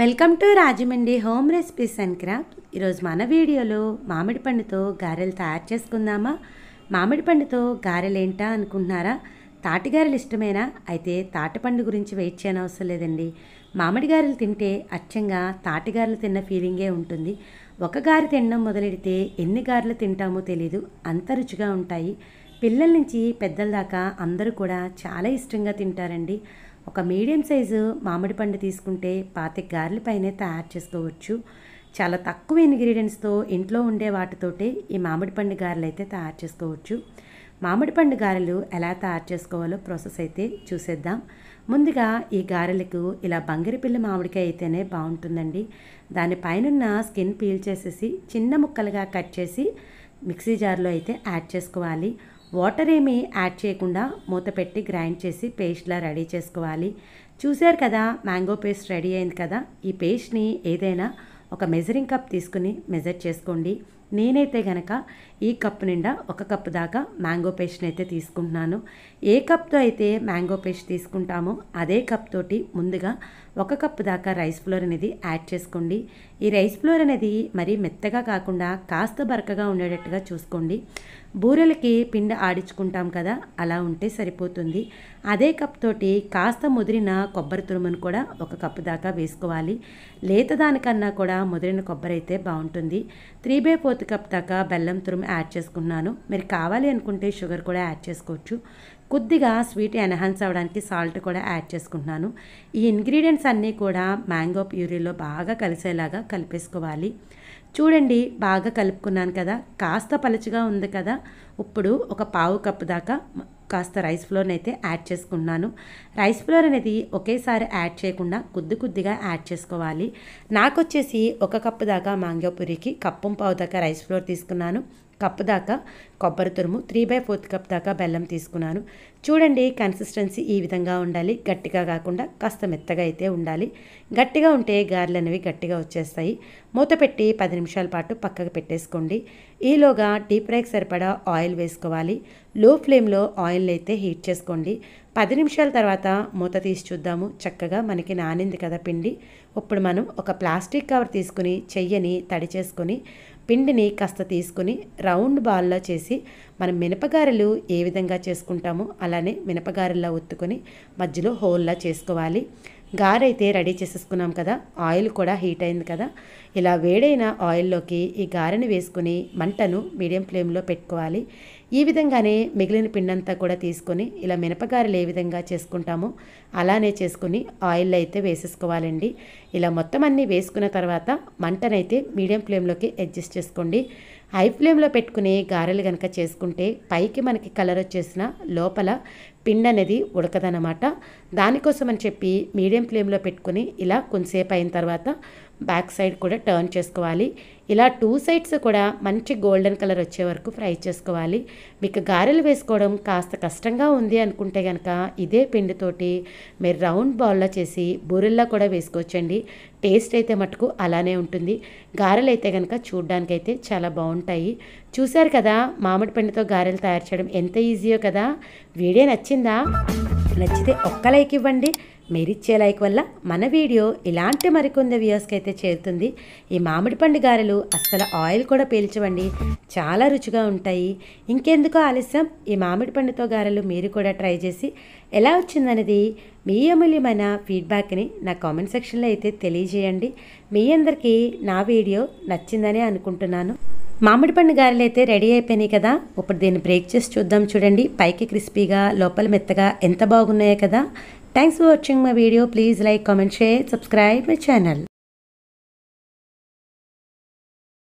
welcome to Rajahmundry home recipes and craft ఈరోజు మన వీడియోలో మామిడి పండుతో గారెలు తయారు చేసుకుందామా మామిడి పండుతో గారెలు ఏంటా అనుకుంటున్నారా తాటి గారెలు ఇష్టమేనా అయితే తాటిపండు గురించి వెయిట్ చేయని అవసరం లేదండి మామిడి గారెలు తింటే అచ్చంగా తాటిగారెలు తిన్న ఫీలింగే ఉంటుంది ఒక గారి తినడం మొదలెడితే ఎన్ని గారెలు తింటామో తెలీదు అంత రుచిగా ఉంటాయి పిల్లల నుంచి పెద్దల దాకా అందరూ కూడా చాలా ఇష్టంగా తింటారండి ఒక మీడియం సైజు మామిడి పండు తీసుకుంటే పాతి గారెల పైన తయారు చేసుకోవచ్చు చాలా తక్కువ ఇంగ్రీడియంట్స్తో ఇంట్లో ఉండే వాటితోటే ఈ మామిడి పండు గారెలు అయితే తయారు చేసుకోవచ్చు మామిడి పండు గారెలు ఎలా తయారు చేసుకోవాలో ప్రాసెస్ అయితే చూసేద్దాం ముందుగా ఈ గారెలకు ఇలా బంగిరిపిల్లి మామిడికాయ అయితేనే బాగుంటుందండి దానిపైనున్న స్కిన్ పీల్ చేసేసి చిన్న ముక్కలుగా కట్ చేసి మిక్సీ జార్లో అయితే యాడ్ చేసుకోవాలి వాటర్ ఏమీ యాడ్ చేయకుండా మూత పెట్టి గ్రైండ్ చేసి పేస్ట్లా రెడీ చేసుకోవాలి చూశారు కదా మ్యాంగో పేస్ట్ రెడీ అయింది కదా ఈ పేస్ట్ని ఏదైనా ఒక మెజరింగ్ కప్ తీసుకుని మెజర్ చేసుకోండి నేనైతే గనక ఈ కప్పు నిండా ఒక కప్పు దాకా మ్యాంగో పేస్ట్ని అయితే తీసుకుంటున్నాను ఏ కప్తో అయితే మ్యాంగో పేస్ట్ తీసుకుంటామో అదే కప్ తోటి ముందుగా ఒక కప్పు దాకా రైస్ ఫ్లోర్ అనేది యాడ్ చేసుకోండి ఈ రైస్ ఫ్లోర్ అనేది మరీ మెత్తగా కాకుండా కాస్త బరకగా ఉండేటట్టుగా చూసుకోండి బూరెలకి పిండి ఆడించుకుంటాం కదా అలా ఉంటే సరిపోతుంది అదే కప్ తోటి కాస్త ముదిరిన కొబ్బరి తురుమును కూడా ఒక కప్పు దాకా వేసుకోవాలి లేత దానికన్నా కూడా ముదిరిన కొబ్బరి అయితే బాగుంటుంది త్రీ బై ఫోర్త్ కొద్ది కప్ దాకా బెల్లం తురుము యాడ్ చేసుకుంటున్నాను మీరు కావాలి అనుకుంటే షుగర్ కూడా యాడ్ చేసుకోవచ్చు కొద్దిగా స్వీట్ ఎన్హాన్స్ అవ్వడానికి సాల్ట్ కూడా యాడ్ చేసుకుంటున్నాను ఈ ఇంగ్రీడియంట్స్ అన్నీ కూడా మ్యాంగో ప్యూరీలో బాగా కలిసేలాగా కలిపేసుకోవాలి చూడండి బాగా కలుపుకున్నాను కదా కాస్త పలుచగా ఉంది కదా ఇప్పుడు ఒక పావు కప్పు దాకా కాస్త రైస్ ఫ్లోర్ని అయితే యాడ్ చేసుకున్నాను రైస్ ఫ్లోర్ అనేది ఒకేసారి యాడ్ చేయకుండా కొద్ది కొద్దిగా యాడ్ చేసుకోవాలి నాకు వచ్చేసి ఒక కప్పు దాకా మాంగ్యో పూరికి కప్పు పావు దాకా రైస్ ఫ్లోర్ తీసుకున్నాను కప్పు దాకా కొబ్బరి తురుము త్రీ బై ఫోర్త్ కప్ దాకా బెల్లం తీసుకున్నాను చూడండి కన్సిస్టెన్సీ ఈ విధంగా ఉండాలి గట్టిగా కాకుండా కాస్త మెత్తగా అయితే ఉండాలి గట్టిగా ఉంటే గారెలు అనేవి గట్టిగా వచ్చేస్తాయి మూత పెట్టి పది నిమిషాల పాటు పక్కకు పెట్టేసుకోండి ఈలోగా డీప్ ఫ్రైకి సరిపడా ఆయిల్ వేసుకోవాలి లో ఫ్లేమ్లో ఆయిల్ అయితే హీట్ చేసుకోండి పది నిమిషాల తర్వాత మూత తీసి చూద్దాము చక్కగా మనకి నానింది కదా పిండి ఇప్పుడు మనం ఒక ప్లాస్టిక్ కవర్ తీసుకుని చెయ్యని తడి చేసుకుని పిండిని కాస్త తీసుకుని రౌండ్ బాల్లో చేసి మనం మినపగారెలు ఏ విధంగా చేసుకుంటామో అలానే మినపగారెల్లా ఒత్తుకొని మధ్యలో హోల్లా చేసుకోవాలి గారైతే రెడీ చేసేసుకున్నాం కదా ఆయిల్ కూడా హీట్ అయింది కదా ఇలా వేడైన ఆయిల్లోకి ఈ గారెని వేసుకుని మంటను మీడియం ఫ్లేమ్లో పెట్టుకోవాలి ఈ విధంగానే మిగిలిన పిండంతా కూడా తీసుకొని ఇలా మినపగారెలు ఏ విధంగా చేసుకుంటామో అలానే చేసుకుని ఆయిల్ అయితే వేసేసుకోవాలండి ఇలా మొత్తం అన్నీ వేసుకున్న తర్వాత మంటనైతే మీడియం ఫ్లేమ్లోకి అడ్జస్ట్ చేసుకోండి హై ఫ్లేమ్లో పెట్టుకుని గారెలు కనుక చేసుకుంటే పైకి మనకి కలర్ వచ్చేసిన లోపల పిండి అనేది ఉడకదనమాట దానికోసం అని చెప్పి మీడియం ఫ్లేమ్లో పెట్టుకుని ఇలా కొంతసేపు అయిన తర్వాత బ్యాక్ సైడ్ కూడా టర్న్ చేసుకోవాలి ఇలా టూ సైడ్స్ కూడా మంచి గోల్డెన్ కలర్ వచ్చే వరకు ఫ్రై చేసుకోవాలి మీకు గారెలు వేసుకోవడం కాస్త కష్టంగా ఉంది అనుకుంటే కనుక ఇదే పిండితోటి మీరు రౌండ్ బౌల్లో చేసి బూరెల్లా కూడా వేసుకోవచ్చండి టేస్ట్ అయితే మటుకు అలానే ఉంటుంది గారెలు అయితే కనుక చూడ్డానికైతే చాలా బాగుంటాయి చూశారు కదా మామిడి పిండితో గారెలు తయారు చేయడం ఎంత ఈజీయో కదా వీడియో నచ్చిందా నచ్చితే ఒక్క లైక్ ఇవ్వండి మీరిచ్చే లైక్ వల్ల మన వీడియో ఇలాంటి మరికొంది వ్యూస్కి అయితే చేరుతుంది ఈ మామిడి పండు గారెలు అస్సలు ఆయిల్ కూడా పీల్చవండి చాలా రుచిగా ఉంటాయి ఇంకెందుకో ఆలస్యం ఈ మామిడి పండుతో గారెలు మీరు కూడా ట్రై చేసి ఎలా వచ్చిందనేది మీ అమూల్యమైన ఫీడ్బ్యాక్ని నా కామెంట్ సెక్షన్లో అయితే తెలియజేయండి మీ అందరికీ నా వీడియో నచ్చిందనే అనుకుంటున్నాను మామిడి పండు గారెలు అయితే రెడీ అయిపోయినాయి కదా ఇప్పుడు దీన్ని బ్రేక్ చేసి చూద్దాం చూడండి పైకి క్రిస్పీగా లోపల మెత్తగా ఎంత బాగున్నాయో కదా thanks for watching my video please like comment share subscribe my channel